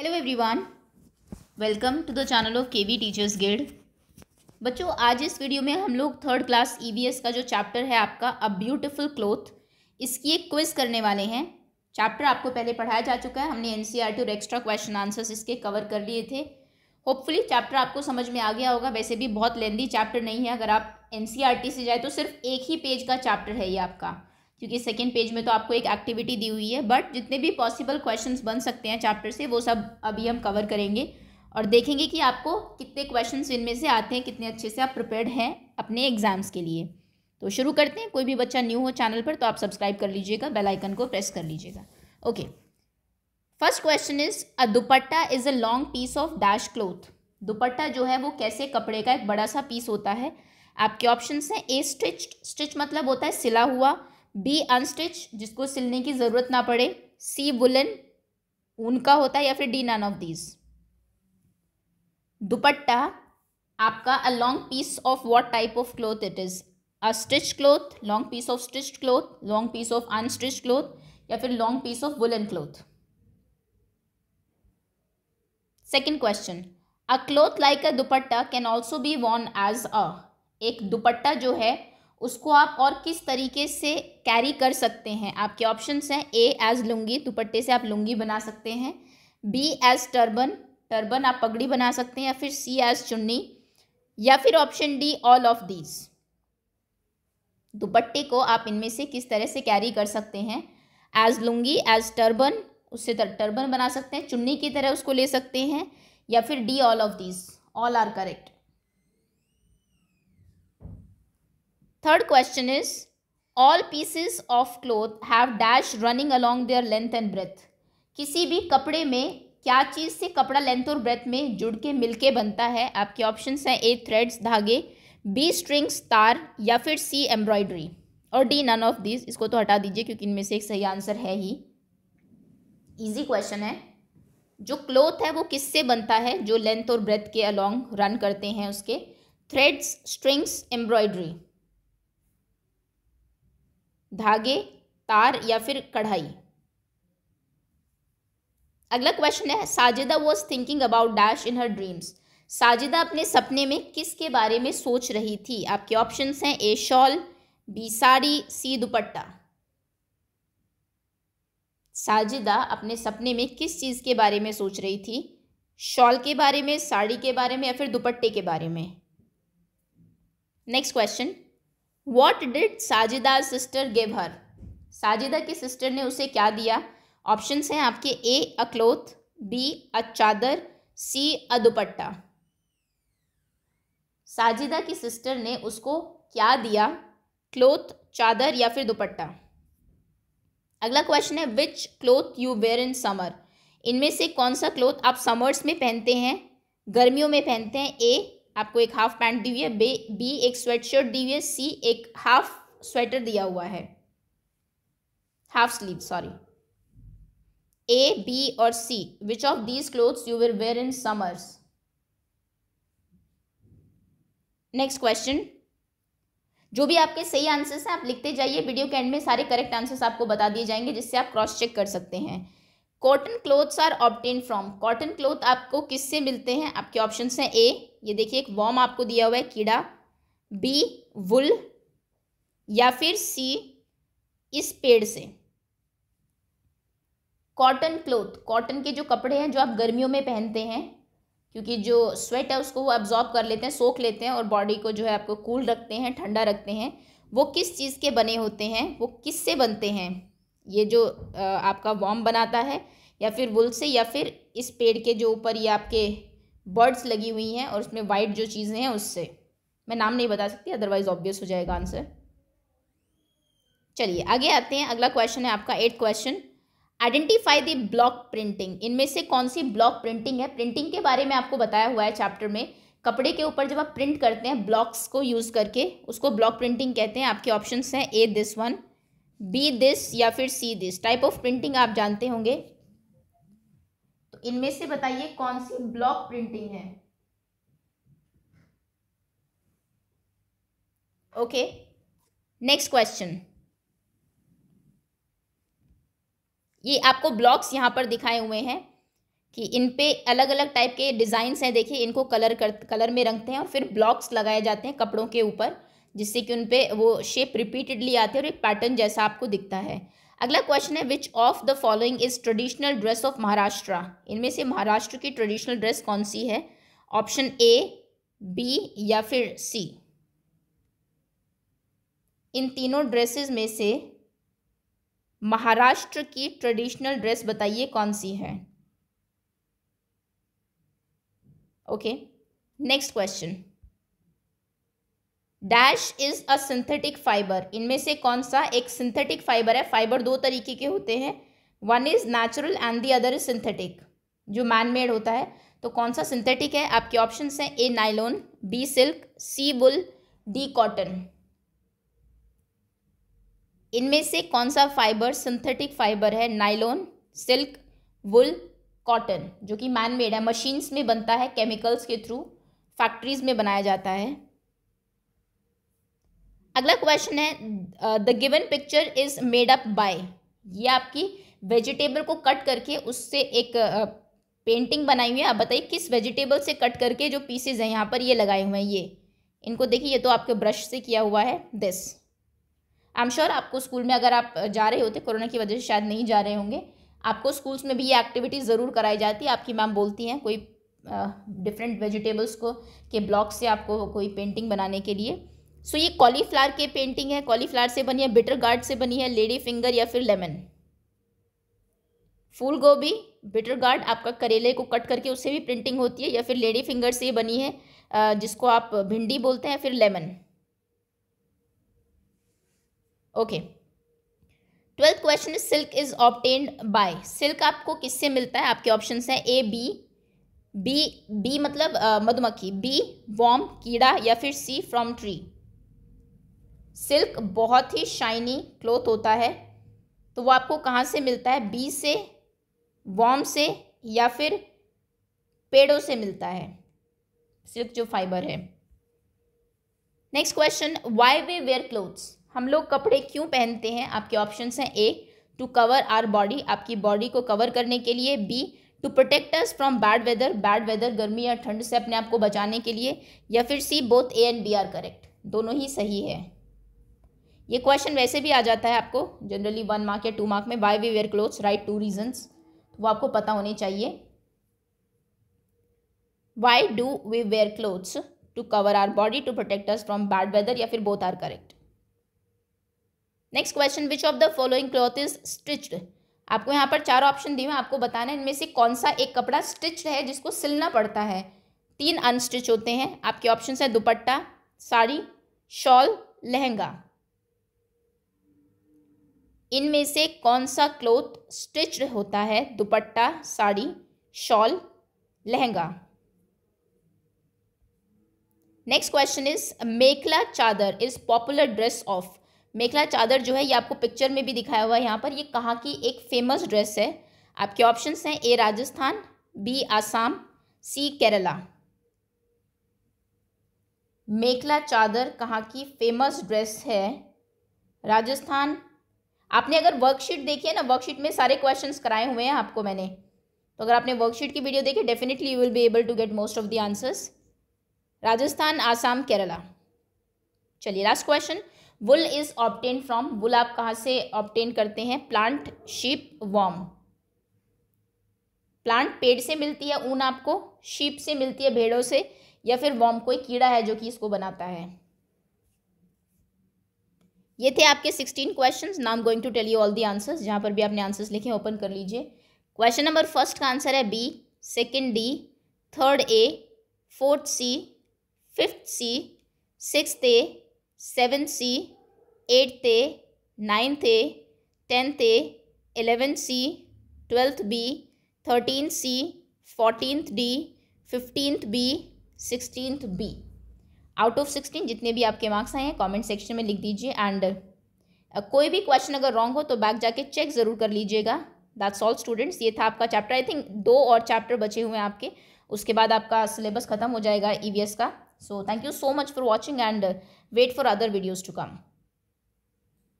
hello everyone welcome to the channel of KV teachers guild बच्चों आज इस video में हम लोग थर्ड क्लास ईवीएस का जो चैप्टर है आपका अ ब्यूटीफुल क्लोथ इसकी एक क्विज करने वाले हैं चैप्टर आपको पहले पढ़ाया जा चुका है हमने एनसीईआरटी e और एक्स्ट्रा क्वेश्चन आंसर्स इसके कवर कर लिए थे होपफुली चैप्टर आपको समझ में आ गया होगा वैसे भी बहुत लेंदी चैप्टर नहीं है अगर आप टी e से जाए तो सिर्फ एक ही पेज का चैप्टर है ये आपका क्योंकि सेकेंड पेज में तो आपको एक एक्टिविटी दी हुई है बट जितने भी पॉसिबल क्वेश्चन बन सकते हैं चैप्टर से वो सब अभी हम कवर करेंगे और देखेंगे कि आपको कितने क्वेश्चन इनमें से आते हैं कितने अच्छे से आप प्रिपेयर्ड हैं अपने एग्ज़ाम्स के लिए तो शुरू करते हैं कोई भी बच्चा न्यू हो चैनल पर तो आप सब्सक्राइब कर लीजिएगा बेल आइकन को प्रेस कर लीजिएगा okay first question is a dupatta is a long piece of dash cloth dupatta जो है वो कैसे कपड़े का एक बड़ा सा पीस होता है आपके ऑप्शन हैं ए स्टिच स्टिच मतलब होता है सिला हुआ बी अनस्टिच जिसको सिलने की ज़रूरत ना पड़े सी वुलन ऊन का होता है या फिर D none of these dupatta आपका a long piece of what type of cloth it is a stitch cloth long piece of stitch cloth long piece of unstitch cloth या फिर long piece of woollen cloth second question a cloth like a dupatta can also be worn as a एक दुपट्टा जो है उसको आप और किस तरीके से कैरी कर सकते हैं आपके ऑप्शंस हैं ए एज लुंगी दुपट्टे से आप लुंगी बना सकते हैं बी एज टर्बन टर्बन आप पगड़ी बना सकते हैं या फिर सी एज चुन्नी या फिर option D all of these दुपट्टे को आप इनमें से किस तरह से कैरी कर सकते हैं एज लुंगी एज टर्बन उससे टर्बन बना सकते हैं चुन्नी की तरह उसको ले सकते हैं या फिर D all of these all are correct third question is all pieces of cloth have dash running along their length and breadth किसी भी कपड़े में क्या चीज़ से कपड़ा लेंथ और ब्रेथ में जुड़ के मिल के बनता है आपके ऑप्शन हैं ए थ्रेड्स धागे बी स्ट्रिंग्स तार या फिर सी एम्ब्रॉयडरी और डी नन ऑफ दिस इसको तो हटा दीजिए क्योंकि इनमें से एक सही आंसर है ही इजी क्वेश्चन है जो क्लोथ है वो किससे बनता है जो लेंथ और ब्रेथ के अलोंग रन करते हैं उसके थ्रेड्स स्ट्रिंग्स एम्ब्रॉयडरी धागे तार या फिर कढ़ाई अगला क्वेश्चन है Sajida was thinking about dash in her dreams Sajida अपने सपने में किसके बारे में सोच रही थी आपके ऑप्शन हैं A shawl B sari C dupatta Sajida अपने सपने में किस चीज़ के बारे में सोच रही थी शॉल के बारे में साड़ी के बारे में या फिर दुपट्टे के बारे में next question what did Sajida sister gave her Sajida की सिस्टर ने उसे क्या दिया ऑप्शन हैं आपके ए अ क्लोथ बी अ चादर सी अ दुपट्टा साजिदा की सिस्टर ने उसको क्या दिया क्लोथ चादर या फिर दुपट्टा अगला क्वेश्चन है which cloth you wear in summer इनमें से कौन सा क्लोथ आप समर्स में पहनते हैं गर्मियों में पहनते हैं ए आपको एक हाफ पैंट दी हुई है बे बी एक स्वेटशर्ट दी हुई है सी एक हाफ स्वेटर दिया हुआ है half sleeve sorry A B और C which of these clothes you will wear in summers next question जो भी आपके सही आंसर्स हैं आप लिखते जाइए वीडियो के एंड में सारे करेक्ट आंसर्स आपको बता दिए जाएंगे जिससे आप क्रॉस चेक कर सकते हैं cotton clothes are obtain from cotton cloth आपको किससे मिलते हैं आपके ऑप्शन हैं ए ये देखिए एक वॉम आपको दिया हुआ है कीड़ा बी वुल या फिर सी इस पेड़ से कॉटन क्लोथ कॉटन के जो कपड़े हैं जो आप गर्मियों में पहनते हैं क्योंकि जो स्वेट है उसको वो एब्जॉर्ब कर लेते हैं सोख लेते हैं और बॉडी को जो है आपको कूल रखते हैं ठंडा रखते हैं वो किस चीज़ के बने होते हैं वो किससे बनते हैं ये जो आपका वॉम बनाता है या फिर वुल से या फिर इस पेड़ के जो ऊपर ये आपके बर्ड्स लगी हुई हैं और उसमें वाइट जो चीज़ें हैं उससे मैं नाम नहीं बता सकती अदरवाइज ऑब्वियस हो जाएगा आंसर चलिए आगे आते हैं अगला क्वेश्चन है आपका eight question identify the block printing इनमें से कौन सी ब्लॉक प्रिंटिंग है प्रिंटिंग के बारे में आपको बताया हुआ है चैप्टर में कपड़े के ऊपर जब आप प्रिंट करते हैं ब्लॉक्स को यूज़ करके उसको ब्लॉक प्रिंटिंग कहते हैं आपके ऑप्शन हैं A this one B this या फिर C this type of printing आप जानते होंगे तो इनमें से बताइए कौन सी ब्लॉक प्रिंटिंग है ओके नेक्स्ट क्वेश्चन ये आपको ब्लॉक्स यहां पर दिखाए हुए हैं कि इन पे अलग अलग टाइप के डिजाइन हैं देखिए इनको कलर कर कलर में रंगते हैं और फिर ब्लॉक्स लगाए जाते हैं कपड़ों के ऊपर जिससे कि उन पर वो शेप रिपीटेडली आते हैं और एक पैटर्न जैसा आपको दिखता है अगला क्वेश्चन है which of the following is traditional dress of Maharashtra इनमें से महाराष्ट्र की ट्रेडिशनल ड्रेस कौन सी है ऑप्शन ए बी या फिर सी इन तीनों ड्रेसेस में से महाराष्ट्र की ट्रेडिशनल ड्रेस बताइए कौन सी है okay next question dash is a synthetic fibre इनमें से कौन सा एक सिंथेटिक फाइबर है फाइबर दो तरीके के होते हैं one is natural and the other is synthetic जो मैन मेड होता है तो कौन सा सिंथेटिक है आपके ऑप्शन हैं A nylon B silk C wool D cotton इनमें से कौन सा फाइबर सिंथेटिक फाइबर है नाइलोन सिल्क वुल कॉटन जो कि मैन मेड है मशीन्स में बनता है केमिकल्स के थ्रू फैक्ट्रीज में बनाया जाता है अगला क्वेश्चन है the given picture is made up by ये आपकी वेजिटेबल को कट करके उससे एक पेंटिंग uh, बनाई हुई है आप बताइए किस वेजिटेबल से कट करके जो पीसेज हैं यहाँ पर ये लगाए हुए हैं ये इनको देखिए ये तो आपके ब्रश से किया हुआ है दिस आई एम श्योर आपको स्कूल में अगर आप जा रहे होते कोरोना की वजह से शायद नहीं जा रहे होंगे आपको स्कूल्स में भी ये एक्टिविटी ज़रूर कराई जाती है आपकी मैम बोलती हैं कोई डिफरेंट uh, वेजिटेबल्स को के ब्लॉक से आपको कोई पेंटिंग बनाने के लिए सो ये कॉलीफ्लावर के पेंटिंग है कॉलीफ्लावर से बनी है बिटर गार्ड से बनी है लेडी फिंगर या फिर लेमन फूल गोभी बिटर गार्ड आपका करेले को कट करके उससे भी प्रिंटिंग होती है या फिर लेडी फिंगर से बनी है जिसको आप भिंडी बोलते हैं फिर lemon okay twelfth question is silk is obtained by silk आपको किससे मिलता है आपके ऑप्शन हैं ए बी बी बी मतलब मधुमक्खी बी वॉम कीड़ा या फिर सी फ्रॉम ट्री सिल्क बहुत ही शाइनी क्लोथ होता है तो वो आपको कहाँ से मिलता है बी से वॉम से या फिर पेड़ों से मिलता है सिल्क जो फाइबर है next question why we wear clothes हम लोग कपड़े क्यों पहनते हैं आपके ऑप्शन हैं A to cover our body आपकी बॉडी को कवर करने के लिए B to protect us from bad weather bad weather गर्मी या ठंड से अपने आप को बचाने के लिए या फिर C both A and B are correct दोनों ही सही है ये क्वेश्चन वैसे भी आ जाता है आपको जनरली वन मार्क या टू मार्क में why we wear clothes right two reasons वो आपको पता होने चाहिए why do we wear clothes to cover our body to protect us from bad weather या फिर both are correct next question which of the following cloth is stitched आपको यहाँ पर चार ऑप्शन दिए हैं आपको बताना है इनमें से कौन सा एक कपड़ा स्टिच्ड है जिसको सिलना पड़ता है तीन अनस्टिच होते हैं आपके ऑप्शन है दुपट्टा साड़ी शॉल लहंगा इनमें से कौन सा क्लोथ स्टिच होता है dupatta sari shawl lehenga next question is mekhela chador is popular dress of mekhela chador जो है ये आपको पिक्चर में भी दिखाया हुआ है यहाँ पर ये कहाँ की एक फेमस ड्रेस है आपके ऑप्शंस हैं A Rajasthan B Assam C Kerala mekhela chador कहाँ की फेमस ड्रेस है राजस्थान आपने अगर वर्कशीट देखी है ना वर्कशीट में सारे क्वेश्चन कराए हुए हैं आपको मैंने तो अगर आपने वर्कशीट की वीडियो देखी definitely you will be able to get most of the answers Rajasthan Assam Kerala चलिए last question wool is obtain from wool आप कहाँ से ऑप्टेन करते हैं प्लांट शीप वॉम प्लांट पेड़ से मिलती है ऊन आपको शीप से मिलती है भेड़ों से या फिर वॉम कोई कीड़ा है जो कि इसको बनाता है ये थे आपके सिक्सटीन क्वेश्चन नाम going to tell you all the answers जहाँ पर भी आपने आंसर्स लिखे ओपन कर लीजिए क्वेश्चन नंबर फर्स्ट का आंसर है B second D third A fourth C fifth C six A seven C eighth A ninth A tenth A eleven C twelfth B thirteen C fourteen D fifteen B sixteen B out of sixteen जितने भी आपके marks आए हैं comment section में लिख दीजिए and कोई भी क्वेश्चन अगर रॉन्ग हो तो बैक जाके चेक ज़रूर कर लीजिएगा दैट्स ऑल स्टूडेंट्स ये था आपका चैप्टर आई थिंक दो और चैप्टर बचे हुए हैं आपके उसके बाद आपका सिलेबस खत्म हो जाएगा ई e का so thank you so much for watching and wait for other videos to come